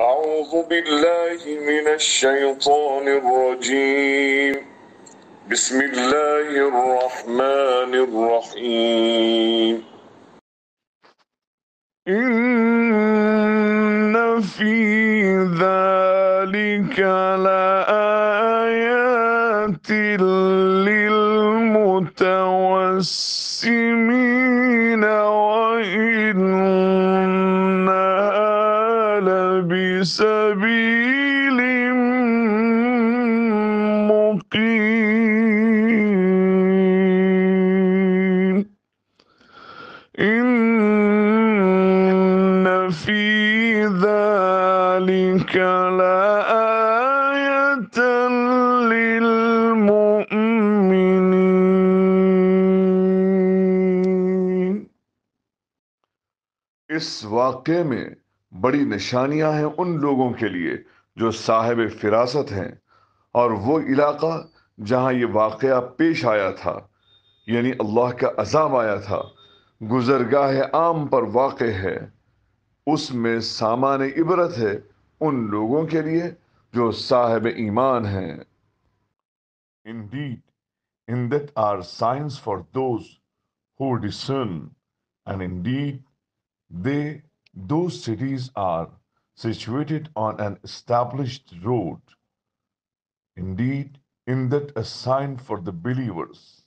أعوذ بالله من الشيطان الرجيم بسم الله الرحمن الرحيم إن في ذلك لآيات للمتوسمين وإن سبيل مقيم إن في ذلك لا للمؤمنين واقعے میں بڑی نشانیاں ہیں ان لوگوں کے لیے جو صاحب فراست ہیں اور وہ علاقہ جہاں یہ واقعہ پیش آیا تھا یعنی اللہ کا عذاب آیا تھا گزرگاہ عام پر واقع ہے اس میں سامان عبرت ہے ان لوگوں کے لیے جو صاحب ایمان ہیں Indeed, indeed in that are signs for those who discern, and they Those cities are situated on an established road, indeed, in that assigned for the believers.